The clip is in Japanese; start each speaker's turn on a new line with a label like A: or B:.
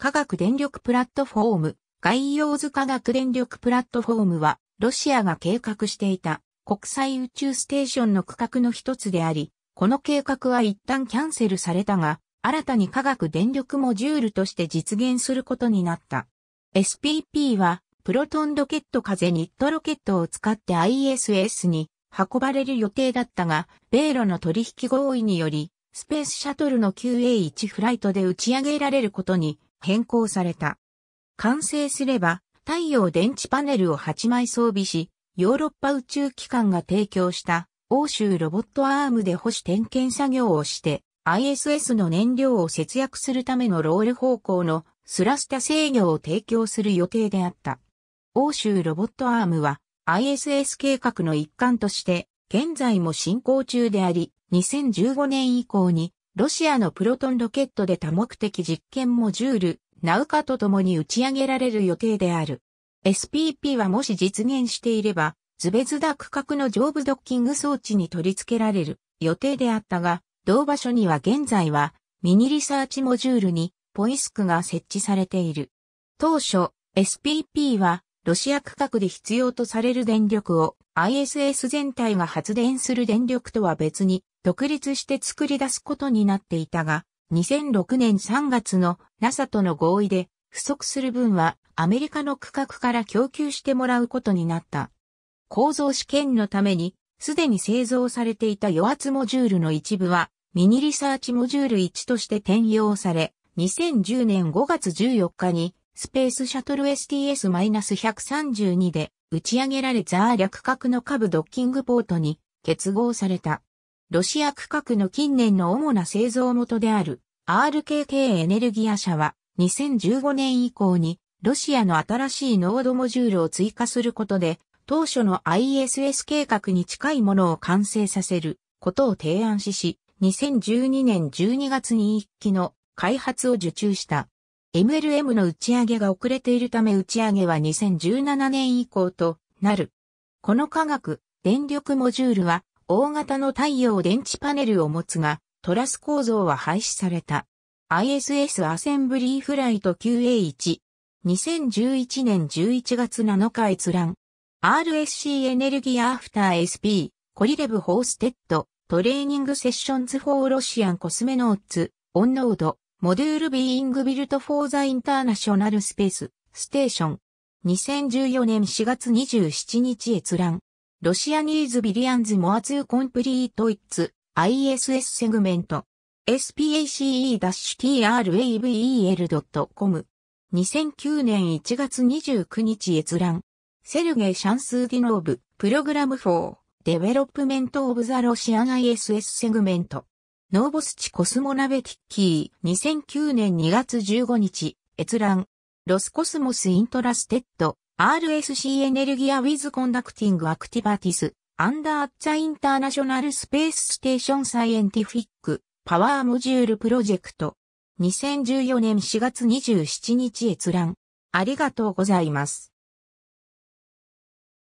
A: 科学電力プラットフォーム、概要図科学電力プラットフォームは、ロシアが計画していた国際宇宙ステーションの区画の一つであり、この計画は一旦キャンセルされたが、新たに科学電力モジュールとして実現することになった。SPP は、プロトンロケット風ニットロケットを使って ISS に運ばれる予定だったが、米ロの取引合意により、スペースシャトルの QA1 フライトで打ち上げられることに変更された。完成すれば太陽電池パネルを8枚装備し、ヨーロッパ宇宙機関が提供した欧州ロボットアームで保守点検作業をして ISS の燃料を節約するためのロール方向のスラスタ制御を提供する予定であった。欧州ロボットアームは ISS 計画の一環として現在も進行中であり、2015年以降にロシアのプロトンロケットで多目的実験モジュール、ナウカと共に打ち上げられる予定である。SPP はもし実現していれば、ズベズダ区画の上部ドッキング装置に取り付けられる予定であったが、同場所には現在はミニリサーチモジュールにポイスクが設置されている。当初、SPP はロシア区画で必要とされる電力を ISS 全体が発電する電力とは別に独立して作り出すことになっていたが、2006年3月の NASA との合意で不足する分はアメリカの区画から供給してもらうことになった。構造試験のためにすでに製造されていた余圧モジュールの一部はミニリサーチモジュール1として転用され、2010年5月14日にスペースシャトル STS-132 で打ち上げられザー略角の下部ドッキングポートに結合された。ロシア区画の近年の主な製造元である RKK エネルギア社は2015年以降にロシアの新しいノードモジュールを追加することで当初の ISS 計画に近いものを完成させることを提案しし、2012年12月に一機の開発を受注した。MLM の打ち上げが遅れているため打ち上げは2017年以降となる。この科学、電力モジュールは大型の太陽電池パネルを持つが、トラス構造は廃止された。ISS アセンブリーフライト QA1。2011年11月7日閲覧。RSC エネルギーアフター SP、コリレブホーステッド、トレーニングセッションズフォーロシアンコスメノーツ、オンノード、モデュールビーイングビルトフォーザインターナショナルスペース、ステーション。2014年4月27日閲覧。ロシアニーズビリアンズモアツーコンプリートイッツ ISS セグメント。space-travel.com。2009年1月29日閲覧。セルゲイ・シャンスーディノーブ、プログラム4、デベロップメント・オブ・ザ・ロシアン ISS セグメント。ノーボスチコスモナベティッキー、2009年2月15日、閲覧。ロスコスモスイントラステッド、RSC エネルギアウィズコンダクティングアクティバティス、アンダーアッチャインターナショナルスペースステーションサイエンティフィック、パワーモジュールプロジェクト。2014年4月27日閲覧。ありがとうございます。